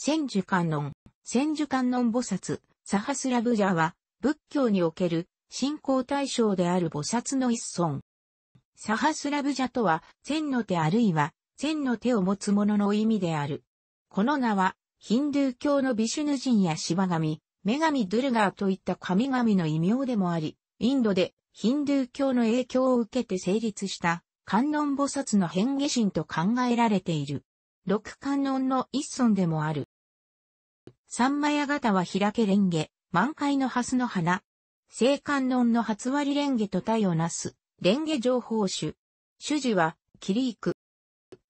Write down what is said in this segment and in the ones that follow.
千手観音、千手観音菩薩、サハスラブジャは、仏教における信仰対象である菩薩の一尊。サハスラブジャとは、千の手あるいは、千の手を持つ者の意味である。この名は、ヒンドゥー教のビシュヌ人やシバ神、女神ドゥルガーといった神々の異名でもあり、インドでヒンドゥー教の影響を受けて成立した観音菩薩の変化神と考えられている。六観音の一尊でもある。三枚型は開け蓮華、満開の蓮の花。聖観音の初割蓮華と体をなす、蓮華情報種。主事は、キリーク。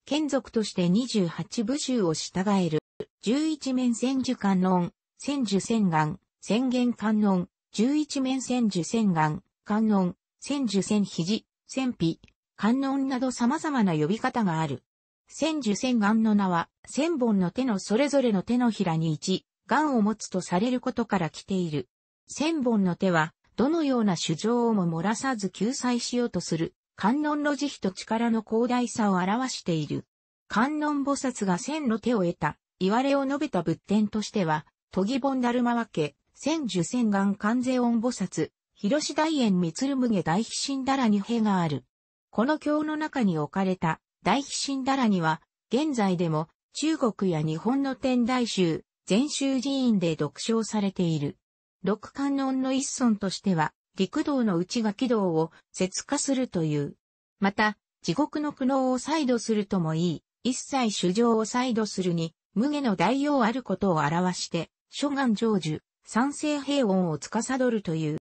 剣族として28部衆を従える。十一面千樹観音、千樹千眼、千元観音、十一面千樹千眼、観音、千樹千肘、千臂、観音など様々な呼び方がある。千樹千眼の名は、千本の手のそれぞれの手のひらに一、眼を持つとされることから来ている。千本の手は、どのような主情をも漏らさず救済しようとする、観音の慈悲と力の広大さを表している。観音菩薩が千の手を得た、言われを述べた仏典としては、都議本ダルマ分け、千樹千眼観世音菩薩、広志大円三鶴無下大飛神だらに兵がある。この経の中に置かれた大飛神だらには、現在でも中国や日本の天台宗、禅宗寺院で読唱されている。六観音の一尊としては、陸道の内が軌道を節化するという。また、地獄の苦悩を再度するともいい、一切主情を再度するに、無下の代用あることを表して、諸願成就、三世平穏を司るという。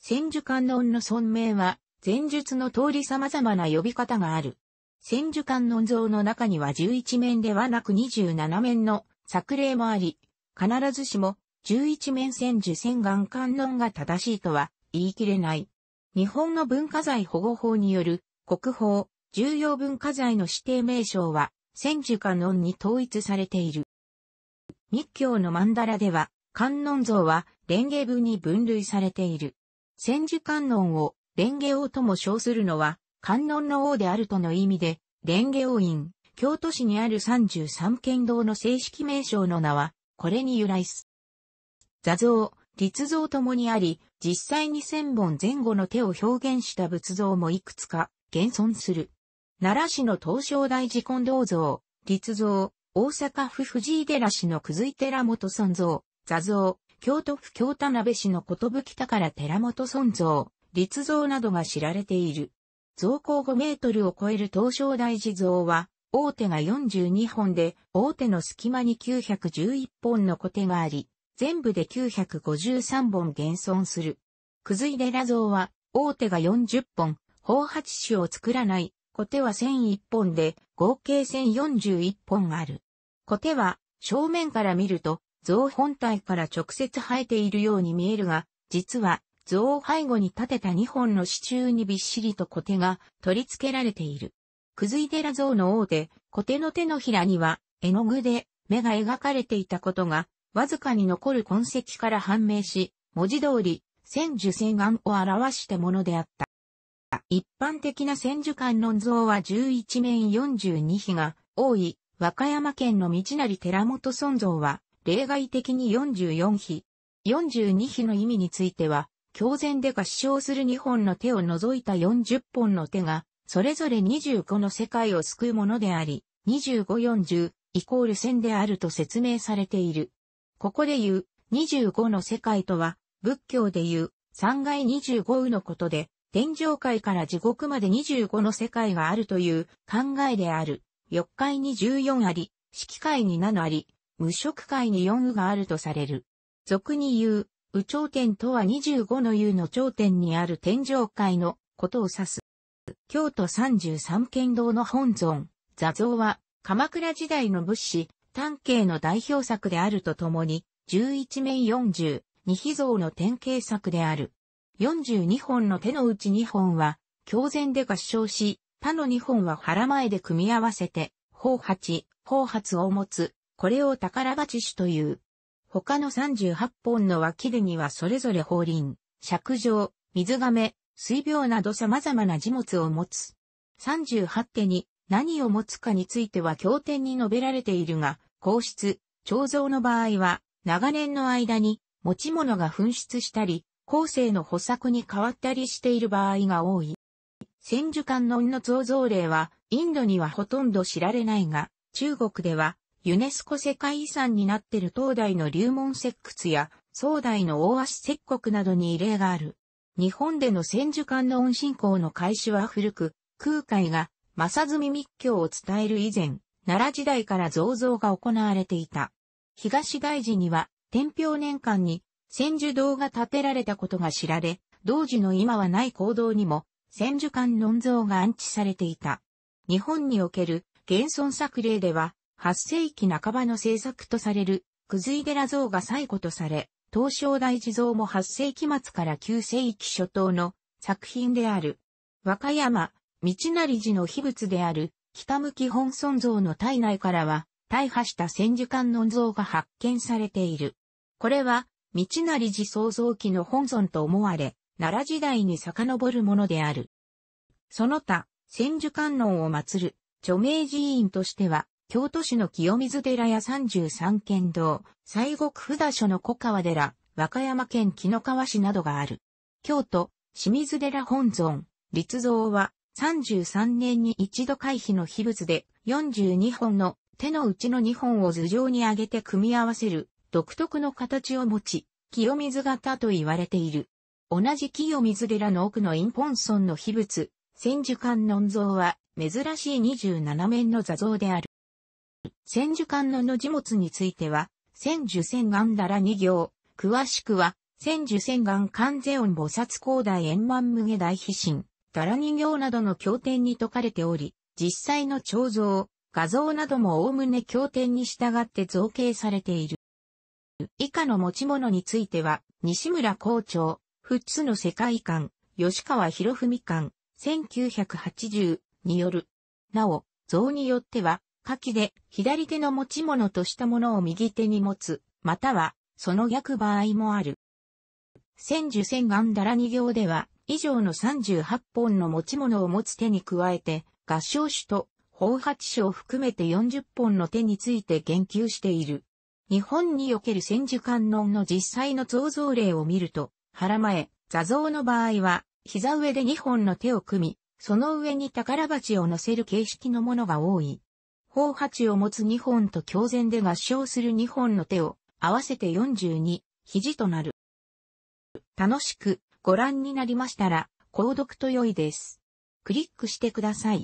千手観音の尊名は、前述の通り様々な呼び方がある。千手観音像の中には11面ではなく27面の作例もあり、必ずしも11面千手千眼観音が正しいとは言い切れない。日本の文化財保護法による国宝重要文化財の指定名称は千手観音に統一されている。密教の曼荼羅では観音像は蓮華部に分類されている。千手観音を蓮華王とも称するのは観音の王であるとの意味で、蓮華王院、京都市にある33県道の正式名称の名は、これに由来す。座像、立像ともにあり、実際に千本前後の手を表現した仏像もいくつか、現存する。奈良市の東照大寺金道像、立像、大阪府藤井寺市の葛い寺本尊像、座像、京都府京田辺市の寿から寺本尊像、立像などが知られている。造高5メートルを超える東照大地蔵は、大手が42本で、大手の隙間に911本のコテがあり、全部で953本現存する。くずい寺像は、大手が40本、方八種を作らない、コテは1001本で、合計1041本ある。コテは、正面から見ると、像本体から直接生えているように見えるが、実は、像を背後に立てた2本の支柱にびっしりとコテが取り付けられている。くずい寺像の王で、コテの手のひらには絵の具で目が描かれていたことが、わずかに残る痕跡から判明し、文字通り、千樹千眼を表したものであった。一般的な千樹観音像は11面42比が多い、和歌山県の道成寺本尊像は、例外的に44比。42比の意味については、狂前で合唱する2本の手を除いた40本の手が、それぞれ25の世界を救うものであり、2540イコール線であると説明されている。ここで言う25の世界とは、仏教で言う3階25のことで、天上界から地獄まで25の世界があるという考えである。欲界に14あり、色界に7あり、無色界に4があるとされる。俗に言う、右頂天とは25の湯の頂点にある天上界のことを指す。京都33県道の本尊、座像は、鎌倉時代の仏師、丹慶の代表作であるとともに、11面4十、二秘像の典型作である。42本の手のうち2本は、狂前で合唱し、他の2本は腹前で組み合わせて、方八、方八を持つ、これを宝鉢種という。他の38本の脇切にはそれぞれ法輪、尺状、水亀、水病など様々な事物を持つ。38手に何を持つかについては経典に述べられているが、皇室、彫像の場合は、長年の間に持ち物が紛失したり、後世の補作に変わったりしている場合が多い。千手観音の造像例は、インドにはほとんど知られないが、中国ではユネスコ世界遺産になっている東大の龍門石窟や、壮大の大足石国などに異例がある。日本での千手観音信仰の開始は古く、空海が、正積密教を伝える以前、奈良時代から造像が行われていた。東大寺には、天平年間に、千手堂が建てられたことが知られ、同時の今はない行動にも、千手観音像が安置されていた。日本における、現存作例では、8世紀半ばの制作とされる、くずい寺像が最古とされ、東照大地蔵も8世紀末から9世紀初頭の作品である。和歌山、道成寺の秘仏である、北向き本尊像の体内からは、大破した千手観音像が発見されている。これは、道成寺創造期の本尊と思われ、奈良時代に遡るものである。その他、千手観音を祀る、著名寺院としては、京都市の清水寺や三十三県道、西国札所の小川寺、和歌山県紀の川市などがある。京都、清水寺本尊、立像は、33年に一度回避の秘仏で、42本の手のうちの2本を頭上に上げて組み合わせる、独特の形を持ち、清水型と言われている。同じ清水寺の奥のインポンソンの秘仏、千手観音像は、珍しい27面の座像である。千手観のの字物については、千手千眼だら二行、詳しくは、千手千眼観世音菩薩高大円満無下大飛神、だら二行などの経典に説かれており、実際の彫像、画像なども概ね経典に従って造形されている。以下の持ち物については、西村校長、富津の世界観、吉川博文館、1980による。なお、像によっては、下記で左手の持ち物としたものを右手に持つ、またはその逆場合もある。千樹千眼だら二行では、以上の38本の持ち物を持つ手に加えて、合掌手と宝八手を含めて40本の手について言及している。日本における千手観音の実際の造像例を見ると、腹前、座像の場合は、膝上で2本の手を組み、その上に宝鉢を乗せる形式のものが多い。方八を持つ2本と共前で合唱する2本の手を合わせて42、肘となる。楽しくご覧になりましたら、購読と良いです。クリックしてください。